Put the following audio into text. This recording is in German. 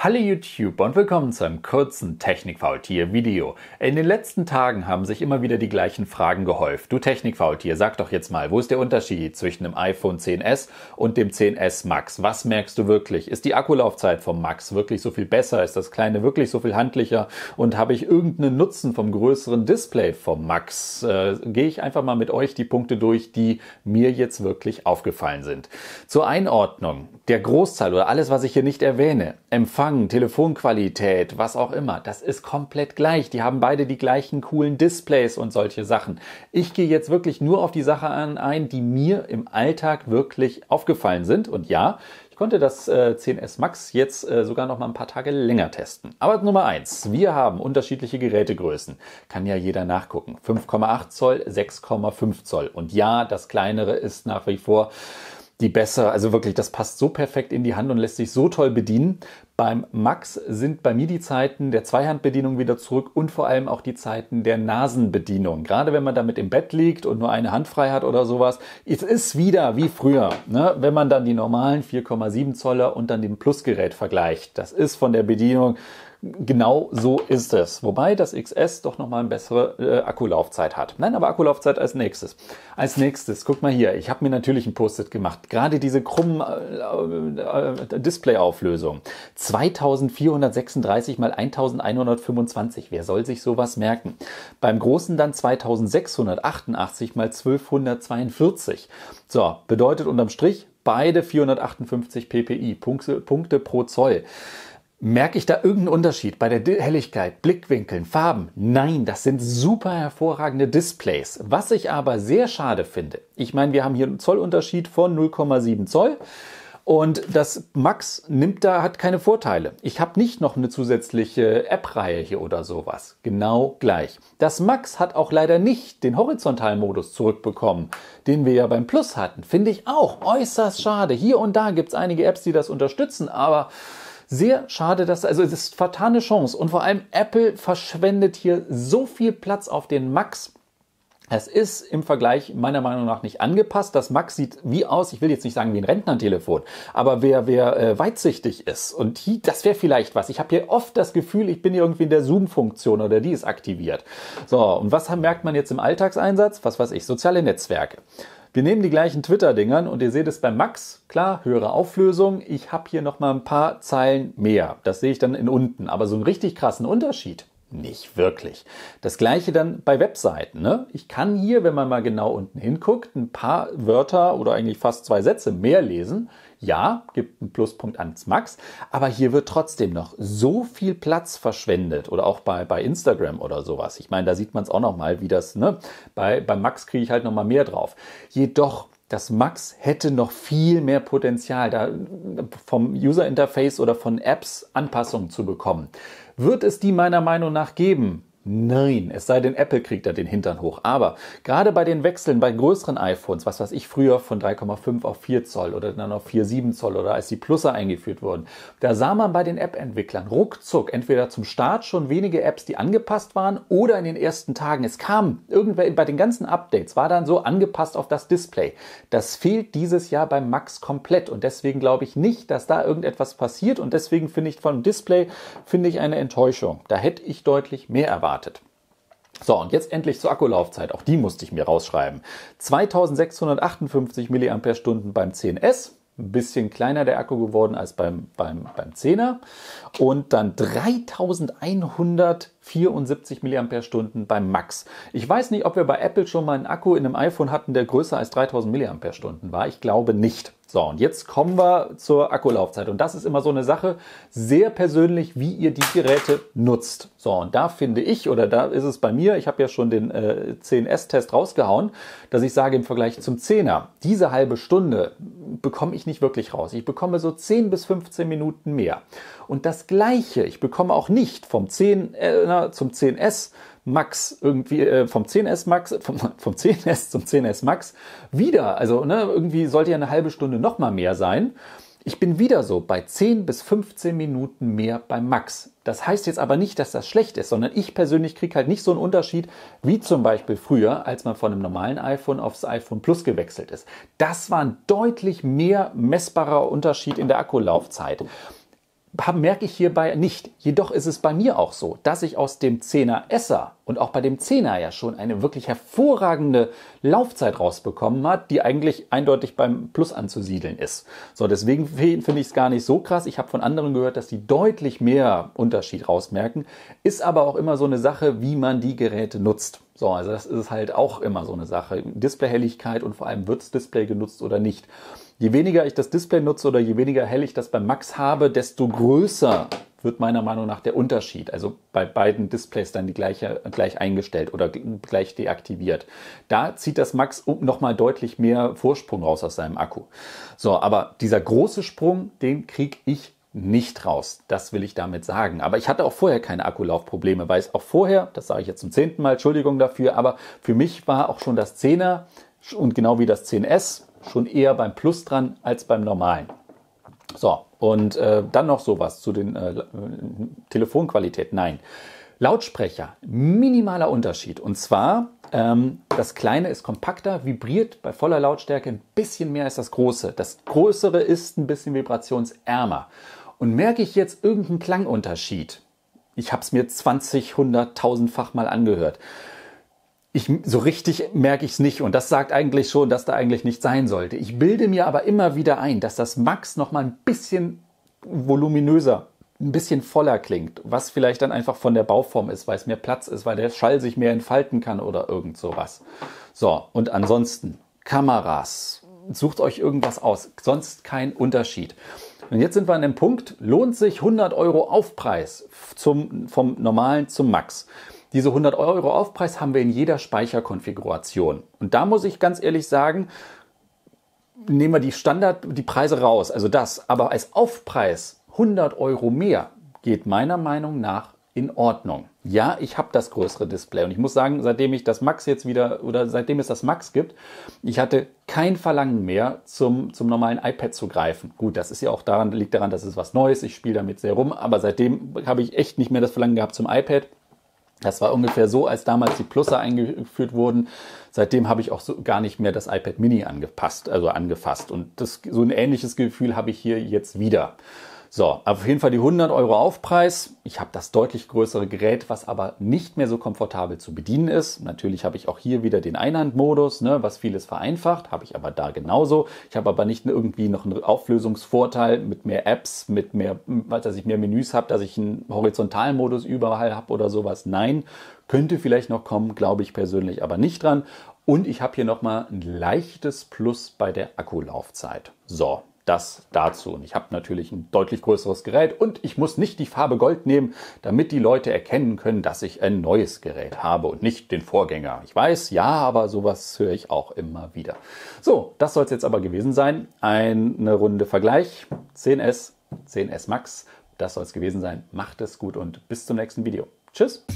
Hallo YouTube und willkommen zu einem kurzen Technikfaultier-Video. In den letzten Tagen haben sich immer wieder die gleichen Fragen gehäuft. Du Technikfaultier, sag doch jetzt mal, wo ist der Unterschied zwischen dem iPhone 10s und dem 10s Max? Was merkst du wirklich? Ist die Akkulaufzeit vom Max wirklich so viel besser? Ist das kleine wirklich so viel handlicher? Und habe ich irgendeinen Nutzen vom größeren Display vom Max? Äh, Gehe ich einfach mal mit euch die Punkte durch, die mir jetzt wirklich aufgefallen sind. Zur Einordnung der Großteil oder alles, was ich hier nicht erwähne, empfangen Empfang, Telefonqualität, was auch immer, das ist komplett gleich. Die haben beide die gleichen coolen Displays und solche Sachen. Ich gehe jetzt wirklich nur auf die Sachen ein, die mir im Alltag wirklich aufgefallen sind. Und ja, ich konnte das äh, 10S Max jetzt äh, sogar noch mal ein paar Tage länger testen. Aber Nummer eins: wir haben unterschiedliche Gerätegrößen. Kann ja jeder nachgucken. 5,8 Zoll, 6,5 Zoll. Und ja, das kleinere ist nach wie vor die besser, also wirklich, das passt so perfekt in die Hand und lässt sich so toll bedienen. Beim Max sind bei mir die Zeiten der Zweihandbedienung wieder zurück und vor allem auch die Zeiten der Nasenbedienung. Gerade wenn man damit im Bett liegt und nur eine Hand frei hat oder sowas. Es ist wieder wie früher, ne? wenn man dann die normalen 4,7 Zoller und dann dem Plusgerät vergleicht. Das ist von der Bedienung Genau so ist es. Wobei das XS doch nochmal eine bessere äh, Akkulaufzeit hat. Nein, aber Akkulaufzeit als nächstes. Als nächstes, guck mal hier, ich habe mir natürlich ein Post-it gemacht. Gerade diese krummen äh, äh, Display-Auflösung. 2436 mal 1125. Wer soll sich sowas merken? Beim großen dann 2688 mal 1242. So, bedeutet unterm Strich beide 458 ppi, Punkte, Punkte pro Zoll. Merke ich da irgendeinen Unterschied bei der Helligkeit, Blickwinkeln, Farben? Nein, das sind super hervorragende Displays. Was ich aber sehr schade finde, ich meine, wir haben hier einen Zollunterschied von 0,7 Zoll und das Max nimmt da, hat keine Vorteile. Ich habe nicht noch eine zusätzliche App-Reihe hier oder sowas. Genau gleich. Das Max hat auch leider nicht den Horizontalmodus zurückbekommen, den wir ja beim Plus hatten. Finde ich auch äußerst schade. Hier und da gibt es einige Apps, die das unterstützen, aber sehr schade, dass, also es ist vertane Chance und vor allem Apple verschwendet hier so viel Platz auf den Max es ist im Vergleich meiner Meinung nach nicht angepasst. Das Max sieht wie aus, ich will jetzt nicht sagen wie ein Rentnertelefon, aber wer, wer äh, weitsichtig ist und die, das wäre vielleicht was. Ich habe hier oft das Gefühl, ich bin irgendwie in der Zoom-Funktion oder die ist aktiviert. So, und was merkt man jetzt im Alltagseinsatz? Was weiß ich, soziale Netzwerke. Wir nehmen die gleichen Twitter-Dingern und ihr seht es bei Max, klar, höhere Auflösung. Ich habe hier nochmal ein paar Zeilen mehr. Das sehe ich dann in unten. Aber so einen richtig krassen Unterschied nicht wirklich. Das gleiche dann bei Webseiten. Ne? Ich kann hier, wenn man mal genau unten hinguckt, ein paar Wörter oder eigentlich fast zwei Sätze mehr lesen. Ja, gibt einen Pluspunkt ans Max, aber hier wird trotzdem noch so viel Platz verschwendet oder auch bei, bei Instagram oder sowas. Ich meine, da sieht man es auch nochmal, wie das, ne? Bei, bei Max kriege ich halt nochmal mehr drauf. Jedoch dass Max hätte noch viel mehr Potenzial, da vom User Interface oder von Apps Anpassungen zu bekommen. Wird es die meiner Meinung nach geben? Nein, es sei denn, Apple kriegt da den Hintern hoch. Aber gerade bei den Wechseln bei größeren iPhones, was weiß ich, früher von 3,5 auf 4 Zoll oder dann auf 4,7 Zoll oder als die Plusse eingeführt wurden, da sah man bei den App-Entwicklern ruckzuck entweder zum Start schon wenige Apps, die angepasst waren oder in den ersten Tagen. Es kam irgendwer bei den ganzen Updates, war dann so angepasst auf das Display. Das fehlt dieses Jahr beim Max komplett und deswegen glaube ich nicht, dass da irgendetwas passiert und deswegen finde ich vom Display, finde ich eine Enttäuschung. Da hätte ich deutlich mehr erwartet erwartet. So, und jetzt endlich zur Akkulaufzeit. Auch die musste ich mir rausschreiben. 2658 mAh beim 10S. Ein bisschen kleiner der Akku geworden als beim, beim, beim 10er. Und dann 3100 mAh. 74 mAh beim Max. Ich weiß nicht, ob wir bei Apple schon mal einen Akku in einem iPhone hatten, der größer als 3000 mAh war. Ich glaube nicht. So, und jetzt kommen wir zur Akkulaufzeit. Und das ist immer so eine Sache, sehr persönlich, wie ihr die Geräte nutzt. So, und da finde ich, oder da ist es bei mir, ich habe ja schon den äh, 10S-Test rausgehauen, dass ich sage im Vergleich zum 10er, diese halbe Stunde bekomme ich nicht wirklich raus. Ich bekomme so 10 bis 15 Minuten mehr. Und das Gleiche, ich bekomme auch nicht vom 10er zum 10S Max irgendwie äh, vom 10S Max vom, vom 10S zum 10S Max wieder. Also ne, irgendwie sollte ja eine halbe Stunde noch mal mehr sein. Ich bin wieder so bei 10 bis 15 Minuten mehr beim Max. Das heißt jetzt aber nicht, dass das schlecht ist, sondern ich persönlich kriege halt nicht so einen Unterschied wie zum Beispiel früher, als man von einem normalen iPhone aufs iPhone Plus gewechselt ist. Das war ein deutlich mehr messbarer Unterschied in der Akkulaufzeit merke ich hierbei nicht. Jedoch ist es bei mir auch so, dass ich aus dem Zehner Esser und auch bei dem Zehner ja schon eine wirklich hervorragende Laufzeit rausbekommen hat, die eigentlich eindeutig beim Plus anzusiedeln ist. So, deswegen finde ich es gar nicht so krass. Ich habe von anderen gehört, dass die deutlich mehr Unterschied rausmerken. Ist aber auch immer so eine Sache, wie man die Geräte nutzt. So, also das ist halt auch immer so eine Sache. Displayhelligkeit und vor allem wirds Display genutzt oder nicht. Je weniger ich das Display nutze oder je weniger hell ich das beim Max habe, desto größer wird meiner Meinung nach der Unterschied. Also bei beiden Displays dann die gleiche, gleich eingestellt oder gleich deaktiviert. Da zieht das Max nochmal deutlich mehr Vorsprung raus aus seinem Akku. So, aber dieser große Sprung, den kriege ich nicht raus. Das will ich damit sagen. Aber ich hatte auch vorher keine Akkulaufprobleme, weil es auch vorher, das sage ich jetzt zum zehnten Mal, Entschuldigung dafür, aber für mich war auch schon das 10er und genau wie das 10S, schon eher beim Plus dran als beim normalen. So, und äh, dann noch sowas zu den äh, Telefonqualität. Nein. Lautsprecher, minimaler Unterschied. Und zwar, ähm, das kleine ist kompakter, vibriert bei voller Lautstärke ein bisschen mehr als das große. Das größere ist ein bisschen vibrationsärmer. Und merke ich jetzt irgendeinen Klangunterschied? Ich habe es mir 20, 100, 1000-fach mal angehört ich, so richtig merke ich es nicht. Und das sagt eigentlich schon, dass da eigentlich nicht sein sollte. Ich bilde mir aber immer wieder ein, dass das Max nochmal ein bisschen voluminöser, ein bisschen voller klingt. Was vielleicht dann einfach von der Bauform ist, weil es mehr Platz ist, weil der Schall sich mehr entfalten kann oder irgend sowas. So, und ansonsten Kameras. Sucht euch irgendwas aus. Sonst kein Unterschied. Und jetzt sind wir an dem Punkt, lohnt sich 100 Euro Aufpreis zum, vom normalen zum Max. Diese 100 Euro Aufpreis haben wir in jeder Speicherkonfiguration. Und da muss ich ganz ehrlich sagen, nehmen wir die Standard, die Preise raus, also das, aber als Aufpreis 100 Euro mehr geht meiner Meinung nach in Ordnung. Ja, ich habe das größere Display und ich muss sagen, seitdem ich das Max jetzt wieder oder seitdem es das Max gibt, ich hatte kein Verlangen mehr zum, zum normalen iPad zu greifen. Gut, das ist ja auch daran, liegt daran, dass es was Neues, ich spiele damit sehr rum, aber seitdem habe ich echt nicht mehr das Verlangen gehabt zum iPad. Das war ungefähr so, als damals die Pluser eingeführt wurden. Seitdem habe ich auch so gar nicht mehr das iPad Mini angepasst, also angefasst. Und das, so ein ähnliches Gefühl habe ich hier jetzt wieder. So, auf jeden Fall die 100 Euro Aufpreis. Ich habe das deutlich größere Gerät, was aber nicht mehr so komfortabel zu bedienen ist. Natürlich habe ich auch hier wieder den Einhandmodus, ne, was vieles vereinfacht. Habe ich aber da genauso. Ich habe aber nicht irgendwie noch einen Auflösungsvorteil mit mehr Apps, mit mehr, dass ich mehr Menüs habe, dass ich einen horizontalen Modus überall habe oder sowas. Nein, könnte vielleicht noch kommen, glaube ich persönlich aber nicht dran. Und ich habe hier nochmal ein leichtes Plus bei der Akkulaufzeit. So, das dazu. Und ich habe natürlich ein deutlich größeres Gerät und ich muss nicht die Farbe Gold nehmen, damit die Leute erkennen können, dass ich ein neues Gerät habe und nicht den Vorgänger. Ich weiß, ja, aber sowas höre ich auch immer wieder. So, das soll es jetzt aber gewesen sein. Eine Runde Vergleich. 10S, 10S Max. Das soll es gewesen sein. Macht es gut und bis zum nächsten Video. Tschüss.